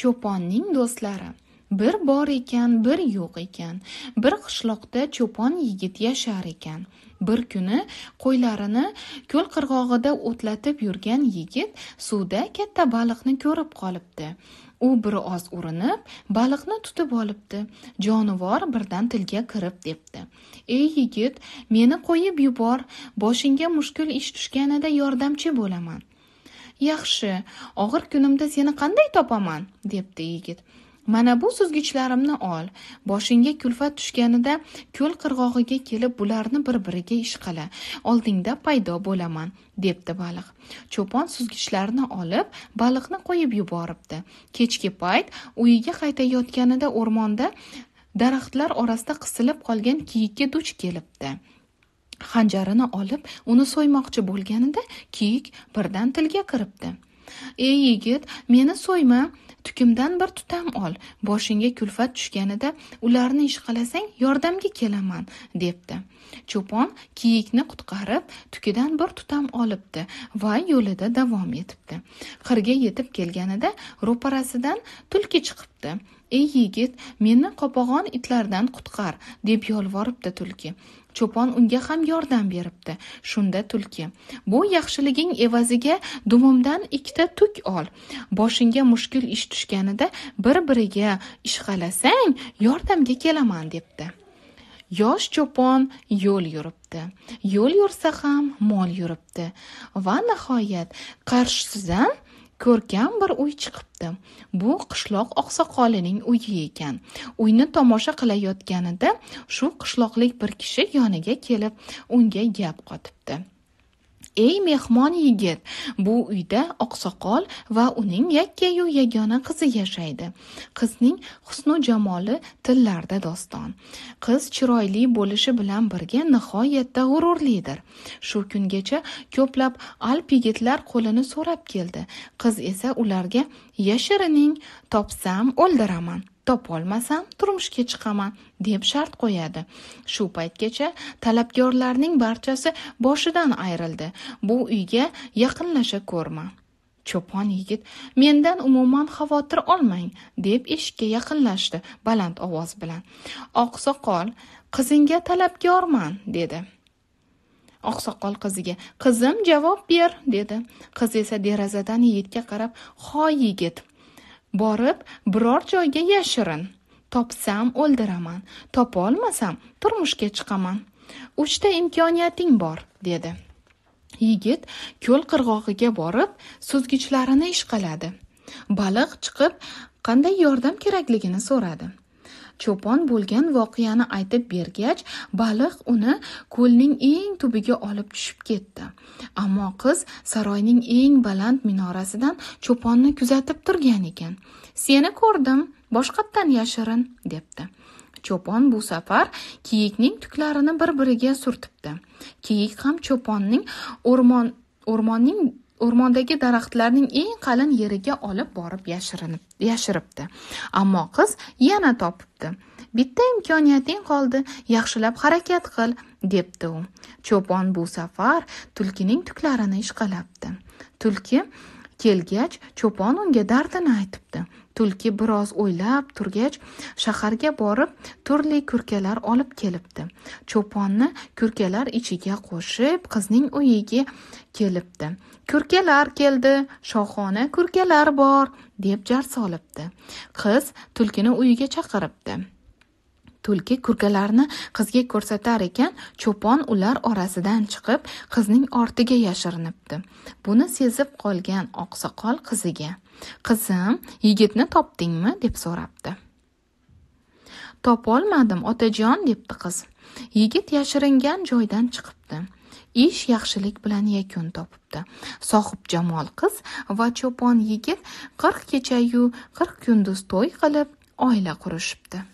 cho'ponning do'stlari bir bor ekan bir yo'q ekan bir qishloqda cho'pon yigit yashar ekan bir kuni qo'ylarini ko'l qirg'og'ida o'tlatib yurgan yigit suvda katta baliqni ko'rib qolibdi u bir oz urinib baliqni tutib olibdi jonivor birdan tilga kirib debdi ey yigit meni qo'yib yubor boshingga mushkul ish tushganida yordamchi bo'laman yaxshi og'ir kunimda seni qanday topaman debdi yigit mana bu suzgichlarimni ol boshingga kulfat tushganida ko'l qirg'og'iga kelib bularni bir biriga ishqala oldingda paydo bo'laman debdi baliq cho'pon suzgichlarni olib baliqni qo'yib yuboribdi kechki payt uyiga qaytayotganida o'rmonda daraxtlar orasida qisilib qolgan kiyikka duch kelibdi xanjarini olib uni so'ymoqchi bo'lganida kiyik birdan tilga kiribdi ey yigit meni so'yma tukimdan bir tutam ol boshingga kulfat tushganida ularni ishqalasang yordamga kelaman debdi cho'pon kiyikni qutqarib tukidan bir tutam olibdi va yo'lida davom etibdi qirga yetib kelganida ro'parasidan tulki chiqibdi ey yigit meni qopag'on itlardan qutqar deb yolvoribdi tulki cho'pon unga ham yordam beribdi shunda tulki bu yaxshiliging evaziga dumimdan ikkita tuk ol boshingga mushkul ish tushganida bir biriga ishqalasang yordamga kelaman debdi yosh cho'pon yo'l yuribdi yo'l yursa ham mol yuribdi va nihoyat qarshisidan ko'rkam bir uy chiqibdi bu qishloq oqsoqolining uyi ekan uyni tomosha qilayotganida shu qishloqlik bir kishi yoniga kelib unga gap qotibdi ey mehmon yigit bu uyda oqsoqol va uning yakkayu yagona qizi yashaydi qizning husnu jamoli tillarda doston qiz chiroyli bo'lishi bilan birga nihoyatda g'ururlidir shu kungacha ko'plab alp yigitlar qo'lini so'rab keldi qiz esa ularga yashirining topsam o'ldiraman topolmasam turmushga chiqaman deb shart qo'yadi shu paytgacha talabgorlarning barchasi boshidan ayrildi bu uyga yaqinlasha ko'rma cho'pon yigit mendan umuman xavotir olmang deb eshikka yaqinlashdi baland ovoz bilan oqsoqol qizingga talabgorman dedi oqsoqol qiziga qizim javob ber dedi qiz esa derazadan yigitga qarab hoy yigit borib biror joyga yashirin topsam o'ldiraman topolmasam turmushga chiqaman uchta imkoniyating bor dedi yigit ko'l qirg'og'iga borib suzgichlarini ishqaladi baliq chiqib qanday yordam kerakligini so'radi cho'pon bo'lgan voqeani aytib bergach baliq uni ko'lning eng tubiga olib tushib ketdi ammo qiz saroyning eng baland minorasidan cho'ponni kuzatib turgan ekan seni ko'rdim boshqatdan yashirin debdi cho'pon bu safar kiyikning tuklarini bir biriga surtibdi kiyik ham cho'ponning o'rmon o'rmonning o'rmondagi daraxtlarning eng qalin yeriga olib borib yashirinib yashiribdi ammo qiz yana topibdi bitta imkoniyating qoldi yaxshilab harakat qil debdi u cho'pon bu safar tulkining tuklarini ishqalabdi tulki kelgach cho'pon unga dardini aytibdi tulki biroz o'ylab turgach shaharga borib turli kurkalar olib kelibdi cho'ponni kurkalar ichiga qo'shib qizning uyiga kelibdi kurkalar keldi shohona kurkalar bor deb jar solibdi qiz tulkini uyiga chaqiribdi tulki kurkalarni qizga ko'rsatar ekan cho'pon ular orasidan chiqib qizning ortiga yashirinibdi buni sezib qolgan oqsoqol qiziga qizim yigitni topdingmi deb so'rabdi topolmadim otajon debdi qiz yigit yashiringan joydan chiqibdi ish yaxshilik bilan yakun topibdi sohib jamol qiz va cho'pon yigit qirq kechayu qirq kunduz to'y qilib oila qurishibdi